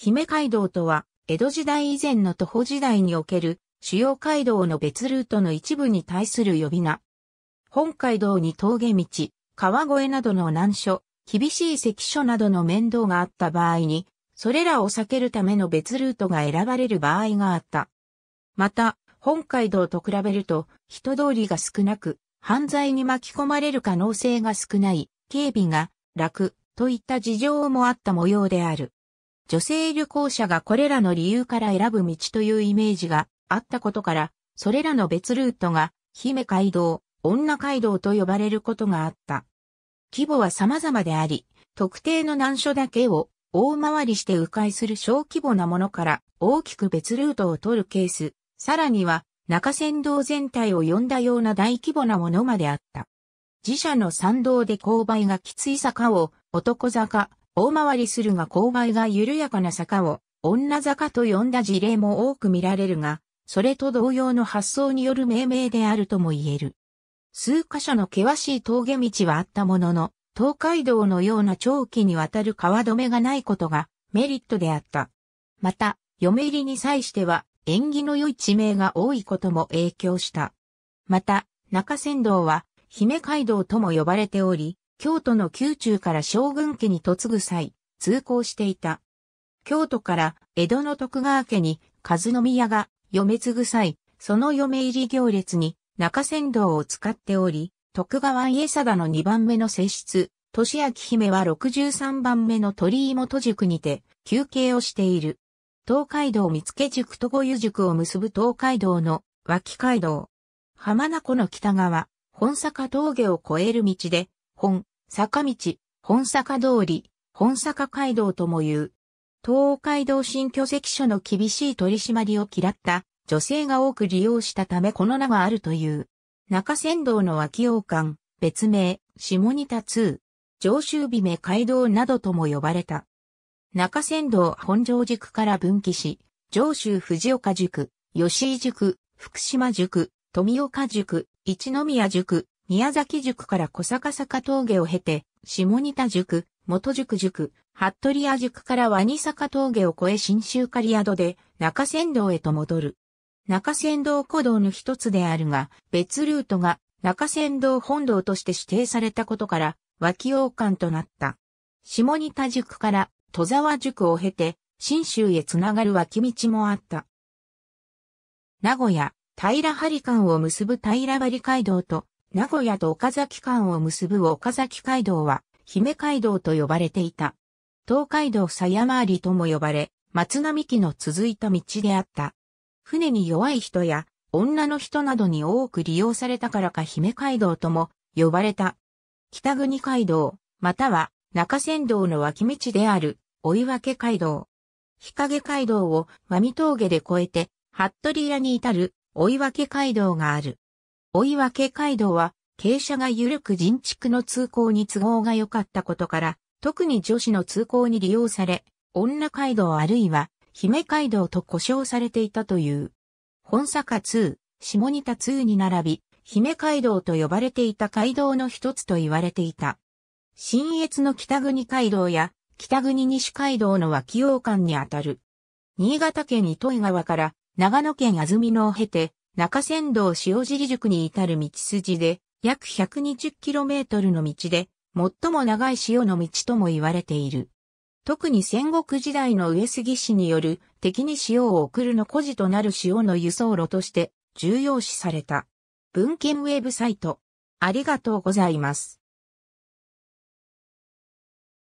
姫街道とは、江戸時代以前の徒歩時代における主要街道の別ルートの一部に対する呼び名。本街道に峠道、川越などの難所、厳しい関所などの面倒があった場合に、それらを避けるための別ルートが選ばれる場合があった。また、本街道と比べると人通りが少なく、犯罪に巻き込まれる可能性が少ない、警備が楽といった事情もあった模様である。女性旅行者がこれらの理由から選ぶ道というイメージがあったことから、それらの別ルートが、姫街道、女街道と呼ばれることがあった。規模は様々であり、特定の難所だけを大回りして迂回する小規模なものから大きく別ルートを取るケース、さらには中山道全体を呼んだような大規模なものまであった。自社の参道で勾配がきつい坂を男坂、大回りするが勾配が緩やかな坂を女坂と呼んだ事例も多く見られるが、それと同様の発想による命名であるとも言える。数箇所の険しい峠道はあったものの、東海道のような長期にわたる川止めがないことがメリットであった。また、嫁入りに際しては縁起の良い地名が多いことも影響した。また、中山道は姫街道とも呼ばれており、京都の宮中から将軍家に嫁ぐ際、通行していた。京都から江戸の徳川家に、和宮が嫁継ぐ際、その嫁入り行列に中山道を使っており、徳川家定の2番目の接室、年明姫は63番目の鳥居元塾にて休憩をしている。東海道見附塾と五湯塾を結ぶ東海道の脇街道。浜名湖の北側、本坂峠を越える道で本、坂道、本坂通り、本坂街道とも言う。東海道新居関所の厳しい取り締まりを嫌った女性が多く利用したためこの名があるという。中山道の脇王館、別名、下仁田通、上州美名街道などとも呼ばれた。中山道本城塾から分岐し、上州藤岡塾、吉井塾、福島塾、富岡塾、一宮塾、宮崎塾から小坂坂峠を経て、下仁田塾、元塾塾、服部屋塾からワニ坂峠を越え新州狩宿で中山道へと戻る。中山道古道の一つであるが、別ルートが中山道本道として指定されたことから、脇王冠となった。下仁田塾から戸沢塾を経て、新州へつながる脇道もあった。名古屋、平張館を結ぶ平張街道と名古屋と岡崎間を結ぶ岡崎街道は、姫街道と呼ばれていた。東海道狭山りとも呼ばれ、松並木の続いた道であった。船に弱い人や、女の人などに多く利用されたからか姫街道とも呼ばれた。北国街道、または中山道の脇道である、追分街道。日陰街道を真見峠で越えて、服部屋に至る追分街道がある。追い分け街道は、傾斜が緩く人畜の通行に都合が良かったことから、特に女子の通行に利用され、女街道あるいは、姫街道と呼称されていたという。本坂2、下仁田2に並び、姫街道と呼ばれていた街道の一つと言われていた。新越の北国街道や北国西街道の脇洋間にあたる。新潟県糸魚川から長野県安曇野を経て中山道塩尻塾に至る道筋で、約 120km の道で、最も長い潮の道とも言われている。特に戦国時代の上杉氏による敵に塩を送るの孤児となる潮の輸送路として重要視された。文献ウェブサイト。ありがとうございます。